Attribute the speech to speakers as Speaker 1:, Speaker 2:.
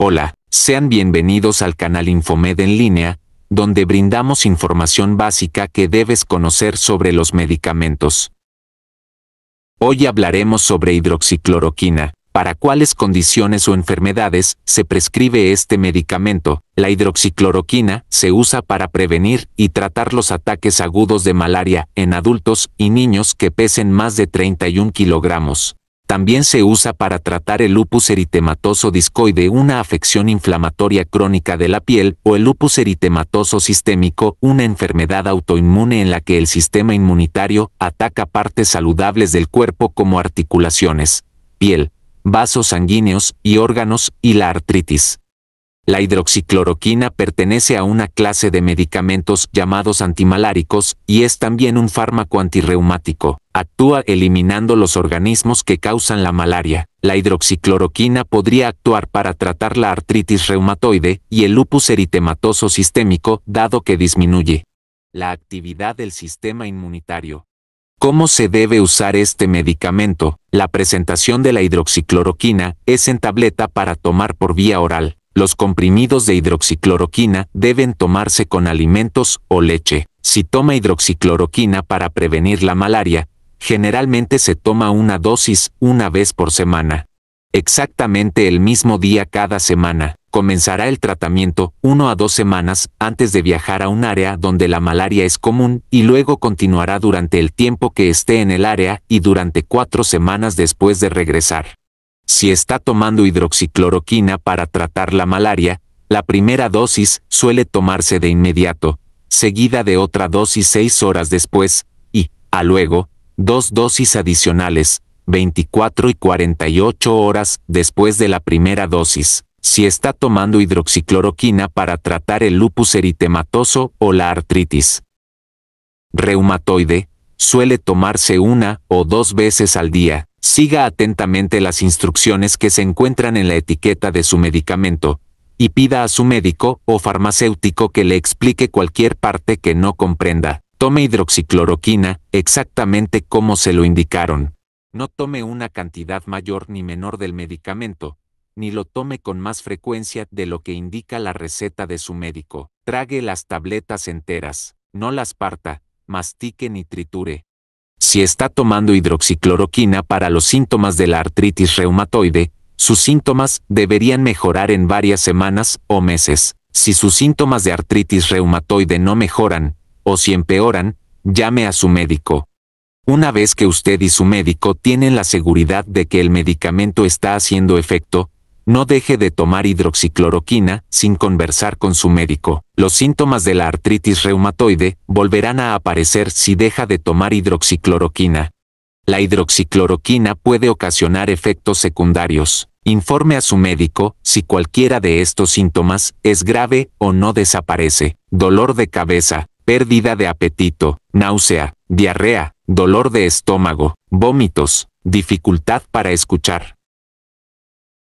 Speaker 1: Hola, sean bienvenidos al canal Infomed en línea, donde brindamos información básica que debes conocer sobre los medicamentos. Hoy hablaremos sobre hidroxicloroquina, para cuáles condiciones o enfermedades se prescribe este medicamento. La hidroxicloroquina se usa para prevenir y tratar los ataques agudos de malaria en adultos y niños que pesen más de 31 kilogramos. También se usa para tratar el lupus eritematoso discoide, una afección inflamatoria crónica de la piel, o el lupus eritematoso sistémico, una enfermedad autoinmune en la que el sistema inmunitario ataca partes saludables del cuerpo como articulaciones, piel, vasos sanguíneos y órganos, y la artritis. La hidroxicloroquina pertenece a una clase de medicamentos llamados antimaláricos y es también un fármaco antirreumático. Actúa eliminando los organismos que causan la malaria. La hidroxicloroquina podría actuar para tratar la artritis reumatoide y el lupus eritematoso sistémico, dado que disminuye la actividad del sistema inmunitario. ¿Cómo se debe usar este medicamento? La presentación de la hidroxicloroquina es en tableta para tomar por vía oral. Los comprimidos de hidroxicloroquina deben tomarse con alimentos o leche. Si toma hidroxicloroquina para prevenir la malaria, generalmente se toma una dosis una vez por semana. Exactamente el mismo día cada semana. Comenzará el tratamiento uno a dos semanas antes de viajar a un área donde la malaria es común y luego continuará durante el tiempo que esté en el área y durante cuatro semanas después de regresar si está tomando hidroxicloroquina para tratar la malaria, la primera dosis suele tomarse de inmediato, seguida de otra dosis seis horas después, y, a luego, dos dosis adicionales, 24 y 48 horas después de la primera dosis. Si está tomando hidroxicloroquina para tratar el lupus eritematoso o la artritis reumatoide, suele tomarse una o dos veces al día, Siga atentamente las instrucciones que se encuentran en la etiqueta de su medicamento, y pida a su médico o farmacéutico que le explique cualquier parte que no comprenda. Tome hidroxicloroquina exactamente como se lo indicaron. No tome una cantidad mayor ni menor del medicamento, ni lo tome con más frecuencia de lo que indica la receta de su médico. Trague las tabletas enteras, no las parta, mastique ni triture si está tomando hidroxicloroquina para los síntomas de la artritis reumatoide, sus síntomas deberían mejorar en varias semanas o meses. Si sus síntomas de artritis reumatoide no mejoran, o si empeoran, llame a su médico. Una vez que usted y su médico tienen la seguridad de que el medicamento está haciendo efecto, no deje de tomar hidroxicloroquina sin conversar con su médico. Los síntomas de la artritis reumatoide volverán a aparecer si deja de tomar hidroxicloroquina. La hidroxicloroquina puede ocasionar efectos secundarios. Informe a su médico si cualquiera de estos síntomas es grave o no desaparece. Dolor de cabeza, pérdida de apetito, náusea, diarrea, dolor de estómago, vómitos, dificultad para escuchar